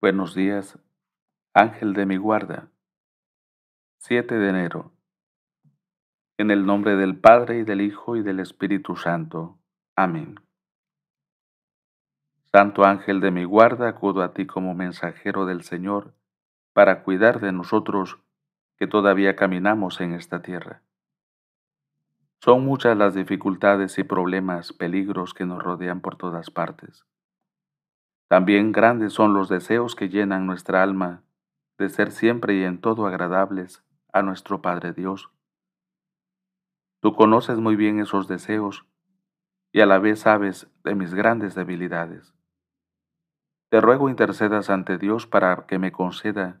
Buenos días, ángel de mi guarda. 7 de enero. En el nombre del Padre y del Hijo y del Espíritu Santo. Amén. Santo ángel de mi guarda, acudo a ti como mensajero del Señor para cuidar de nosotros que todavía caminamos en esta tierra. Son muchas las dificultades y problemas, peligros que nos rodean por todas partes. También grandes son los deseos que llenan nuestra alma de ser siempre y en todo agradables a nuestro Padre Dios. Tú conoces muy bien esos deseos y a la vez sabes de mis grandes debilidades. Te ruego intercedas ante Dios para que me conceda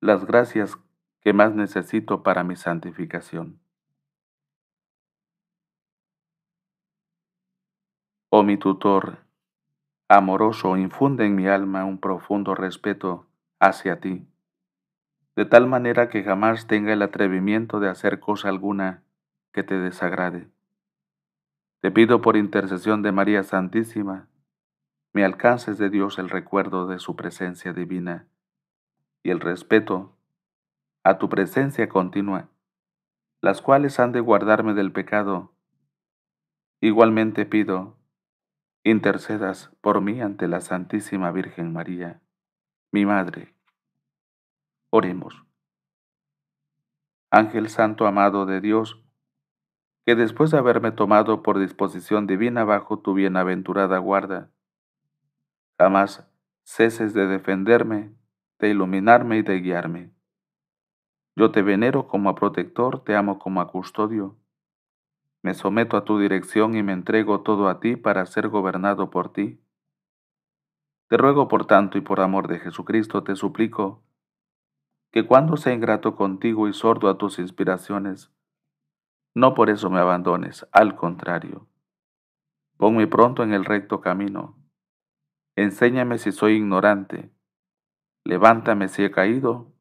las gracias que más necesito para mi santificación. Oh mi tutor, amoroso infunde en mi alma un profundo respeto hacia ti, de tal manera que jamás tenga el atrevimiento de hacer cosa alguna que te desagrade. Te pido por intercesión de María Santísima, me alcances de Dios el recuerdo de su presencia divina y el respeto a tu presencia continua, las cuales han de guardarme del pecado. Igualmente pido intercedas por mí ante la Santísima Virgen María, mi Madre. Oremos. Ángel Santo amado de Dios, que después de haberme tomado por disposición divina bajo tu bienaventurada guarda, jamás ceses de defenderme, de iluminarme y de guiarme. Yo te venero como a protector, te amo como a custodio, me someto a tu dirección y me entrego todo a ti para ser gobernado por ti. Te ruego por tanto y por amor de Jesucristo te suplico que cuando sea ingrato contigo y sordo a tus inspiraciones, no por eso me abandones, al contrario. Ponme pronto en el recto camino. Enséñame si soy ignorante. Levántame si he caído.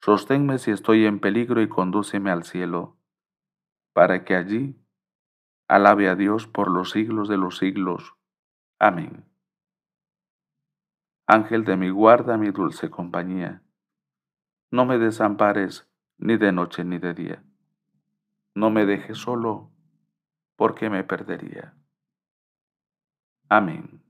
Sosténme si estoy en peligro y condúceme al cielo para que allí alabe a Dios por los siglos de los siglos. Amén. Ángel de mi guarda, mi dulce compañía, no me desampares ni de noche ni de día. No me dejes solo, porque me perdería. Amén.